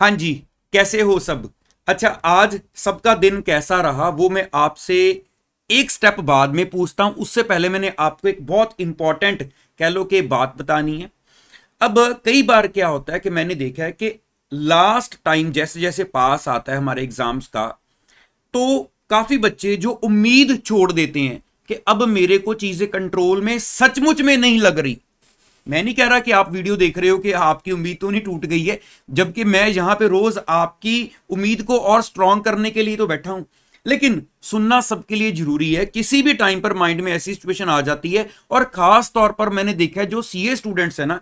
हाँ जी कैसे हो सब अच्छा आज सबका दिन कैसा रहा वो मैं आपसे एक स्टेप बाद में पूछता हूं उससे पहले मैंने आपको एक बहुत इंपॉर्टेंट कह लो कि बात बतानी है अब कई बार क्या होता है कि मैंने देखा है कि लास्ट टाइम जैसे जैसे पास आता है हमारे एग्जाम्स का तो काफी बच्चे जो उम्मीद छोड़ देते हैं कि अब मेरे को चीजें कंट्रोल में सचमुच में नहीं लग रही मैं नहीं कह रहा कि आप वीडियो देख रहे हो कि आपकी उम्मीद तो नहीं टूट गई है जबकि मैं यहाँ पे रोज आपकी उम्मीद को और स्ट्रांग करने के लिए तो बैठा हूं लेकिन सुनना सबके लिए जरूरी है किसी भी टाइम पर माइंड में ऐसी सिचुएशन आ जाती है और खास तौर पर मैंने देखा है जो सीए स्टूडेंट्स है ना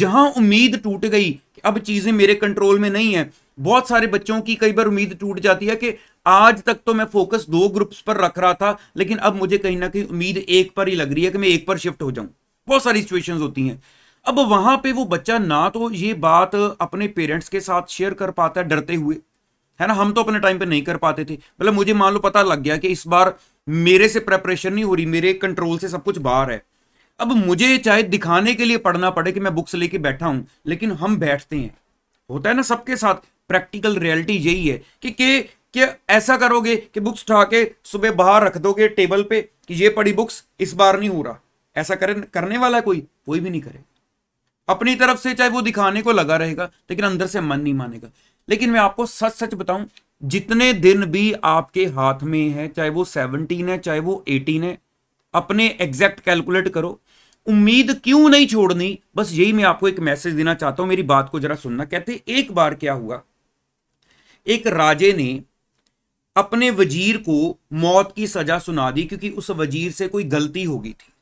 जहां उम्मीद टूट गई कि अब चीजें मेरे कंट्रोल में नहीं है बहुत सारे बच्चों की कई बार उम्मीद टूट जाती है कि आज तक तो मैं फोकस दो ग्रुप्स पर रख रहा था लेकिन अब मुझे कहीं ना कहीं उम्मीद एक पर ही लग रही है कि मैं एक पर शिफ्ट हो जाऊं बहुत सारी सिचुएशन होती हैं अब वहां पे वो बच्चा ना तो ये बात अपने पेरेंट्स के साथ शेयर कर पाता है डरते हुए है ना हम तो अपने टाइम पे नहीं कर पाते थे मतलब मुझे मान लो पता लग गया कि इस बार मेरे से प्रेपरेशन नहीं हो रही मेरे कंट्रोल से सब कुछ बाहर है अब मुझे चाहे दिखाने के लिए पढ़ना पड़े कि मैं बुक्स लेके बैठा हूं लेकिन हम बैठते हैं होता है ना सबके साथ प्रैक्टिकल रियलिटी यही है कि के, क्या ऐसा करोगे कि बुक्स उठा के सुबह बाहर रख दोगे टेबल पे कि ये पढ़ी बुक्स इस बार नहीं हो रहा ऐसा कर, करने वाला है कोई कोई भी नहीं करेगा अपनी तरफ से चाहे वो दिखाने को लगा रहेगा लेकिन अंदर से मन नहीं मानेगा लेकिन मैं आपको सच सच बताऊं जितने दिन भी आपके हाथ में है चाहे वो सेवनटीन है चाहे वो एटीन है अपने एग्जैक्ट कैलकुलेट करो उम्मीद क्यों नहीं छोड़नी बस यही मैं आपको एक मैसेज देना चाहता हूं मेरी बात को जरा सुनना कहते एक बार क्या हुआ एक राजे ने अपने वजीर को मौत की सजा सुना दी क्योंकि उस वजीर से कोई गलती हो गई थी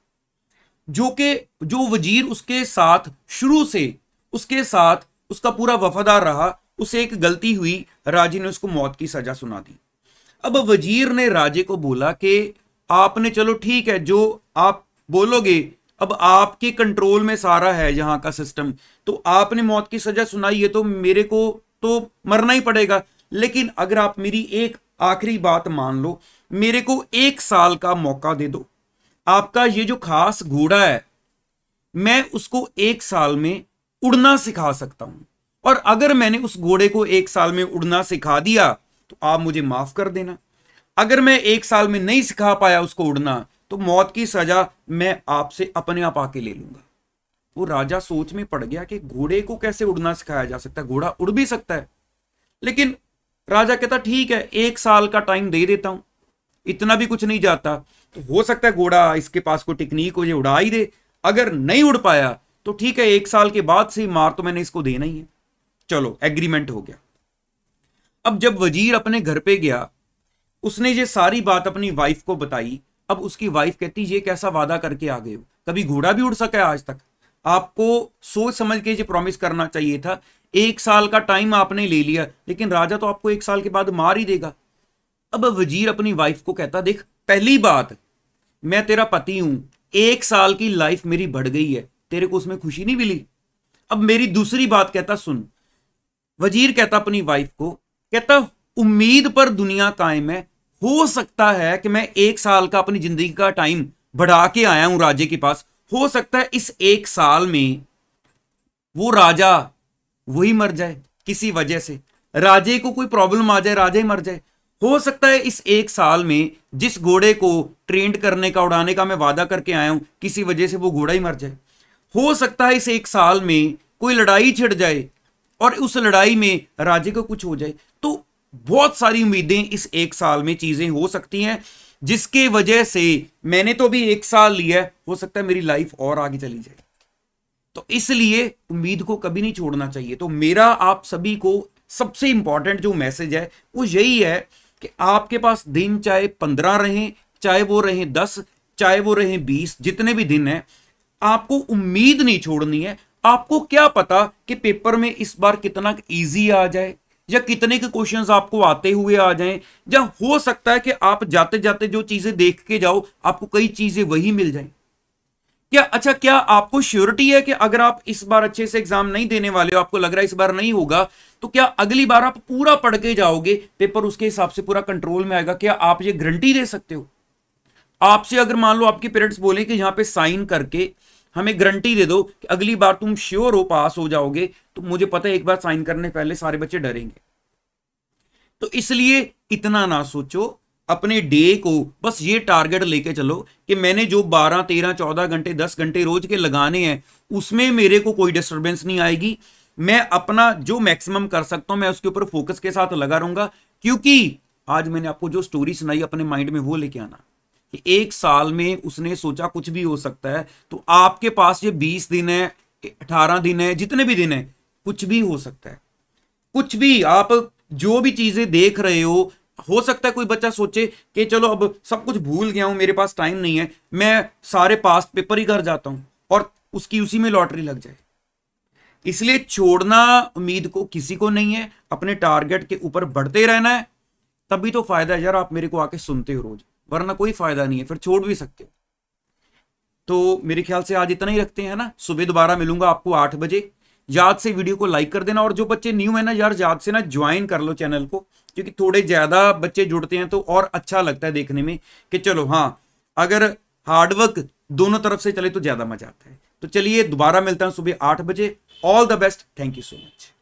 जो कि जो वजीर उसके साथ शुरू से उसके साथ उसका पूरा वफादार रहा उसे एक गलती हुई राजे ने उसको मौत की सजा सुना दी अब वजीर ने राजे को बोला कि आपने चलो ठीक है जो आप बोलोगे अब आपके कंट्रोल में सारा है यहाँ का सिस्टम तो आपने मौत की सजा सुनाई है तो मेरे को तो मरना ही पड़ेगा लेकिन अगर आप मेरी एक आखिरी बात मान लो मेरे को एक साल का मौका दे दो आपका ये जो खास घोड़ा है मैं उसको एक साल में उड़ना सिखा सकता हूं और अगर मैंने उस घोड़े को एक साल में उड़ना सिखा दिया तो आप मुझे माफ कर देना अगर मैं एक साल में नहीं सिखा पाया उसको उड़ना तो मौत की सजा मैं आपसे अपने आप आके ले लूंगा वो राजा सोच में पड़ गया कि घोड़े को कैसे उड़ना सिखाया जा सकता है घोड़ा उड़ भी सकता है लेकिन राजा कहता ठीक है एक साल का टाइम दे देता हूं इतना भी कुछ नहीं जाता तो हो सकता है घोड़ा इसके पास कोई टेक्निक हो ये उड़ा ही दे अगर नहीं उड़ पाया तो ठीक है एक साल के बाद से मार तो मैंने इसको देना ही है चलो एग्रीमेंट हो गया अब जब वजीर अपने घर पे गया उसने ये सारी बात अपनी वाइफ को बताई अब उसकी वाइफ कहती ये कैसा वादा करके आ गए हो कभी घोड़ा भी उड़ सका है आज तक आपको सोच समझ के ये प्रॉमिस करना चाहिए था एक साल का टाइम आपने ले लिया लेकिन राजा तो आपको एक साल के बाद मार ही देगा अब वजीर अपनी वाइफ को कहता देख पहली बात मैं तेरा पति हूं एक साल की लाइफ मेरी बढ़ गई है तेरे को उसमें खुशी नहीं मिली अब मेरी दूसरी बात कहता सुन वजीर कहता अपनी वाइफ को कहता उम्मीद पर दुनिया कायम है हो सकता है कि मैं एक साल का अपनी जिंदगी का टाइम बढ़ा के आया हूं राजे के पास हो सकता है इस एक साल में वो राजा वही मर जाए किसी वजह से राजे को कोई प्रॉब्लम आ जाए राजा ही मर जाए हो सकता है इस एक साल में जिस घोड़े को ट्रेंड करने का उड़ाने का मैं वादा करके आया हूं किसी वजह से वो घोड़ा ही मर जाए हो सकता है इस एक साल में कोई लड़ाई छिड़ जाए और उस लड़ाई में राजे को कुछ हो जाए तो बहुत सारी उम्मीदें इस एक साल में चीजें हो सकती हैं जिसके वजह से मैंने तो अभी एक साल लिया हो सकता है मेरी लाइफ और आगे चली जाए तो इसलिए उम्मीद को कभी नहीं छोड़ना चाहिए तो मेरा आप सभी को सबसे इंपॉर्टेंट जो मैसेज है वो यही है कि आपके पास दिन चाहे पंद्रह रहें चाहे वो रहें दस चाहे वो रहें बीस जितने भी दिन हैं आपको उम्मीद नहीं छोड़नी है आपको क्या पता कि पेपर में इस बार कितना इजी आ जाए या कितने के क्वेश्चंस आपको आते हुए आ जाएं या हो सकता है कि आप जाते जाते जो चीज़ें देख के जाओ आपको कई चीज़ें वही मिल जाएं क्या अच्छा क्या आपको श्योरिटी है कि अगर आप इस बार अच्छे से एग्जाम नहीं देने वाले हो आपको लग रहा है इस बार नहीं होगा तो क्या अगली बार आप पूरा पढ़ के जाओगे पेपर उसके हिसाब से पूरा कंट्रोल में आएगा क्या आप ये गारंटी दे सकते हो आपसे अगर मान लो आपके पेरेंट्स बोले कि यहाँ पे साइन करके हमें गारंटी दे दो कि अगली बार तुम श्योर हो पास हो जाओगे तो मुझे पता है एक बार साइन करने पहले सारे बच्चे डरेंगे तो इसलिए इतना ना सोचो अपने डे को बस ये टारगेट लेके चलो कि मैंने जो 12, 13, 14 घंटे 10 घंटे रोज के लगाने हैं उसमें मेरे को कोई डिस्टर्बेंस नहीं आएगी मैं अपना जो मैक्सिमम कर सकता हूं मैं उसके ऊपर फोकस के साथ लगा रहूंगा क्योंकि आज मैंने आपको जो स्टोरी सुनाई अपने माइंड में वो लेके आना कि एक साल में उसने सोचा कुछ भी हो सकता है तो आपके पास ये बीस दिन है अठारह दिन है जितने भी दिन है कुछ भी हो सकता है कुछ भी आप जो भी चीजें देख रहे हो हो सकता है कोई बच्चा सोचे कि चलो अब सब कुछ भूल गया हूं मेरे पास टाइम नहीं है मैं सारे पास पेपर ही घर जाता हूं और उसकी उसी में लॉटरी लग जाए इसलिए छोड़ना उम्मीद को किसी को नहीं है अपने टारगेट के ऊपर बढ़ते रहना है तभी तो फायदा है यार आप मेरे को आके सुनते हो रोज वरना कोई फायदा नहीं है फिर छोड़ भी सकते हो तो मेरे ख्याल से आज इतना ही रखते हैं ना सुबह दोबारा मिलूंगा आपको आठ बजे याद से वीडियो को लाइक कर देना और जो बच्चे न्यू है ना यार याद से ना ज्वाइन कर लो चैनल को क्योंकि थोड़े ज़्यादा बच्चे जुड़ते हैं तो और अच्छा लगता है देखने में कि चलो हाँ अगर हार्डवर्क दोनों तरफ से चले तो ज़्यादा मजा आता है तो चलिए दोबारा मिलता हूँ सुबह आठ बजे all the best thank you so much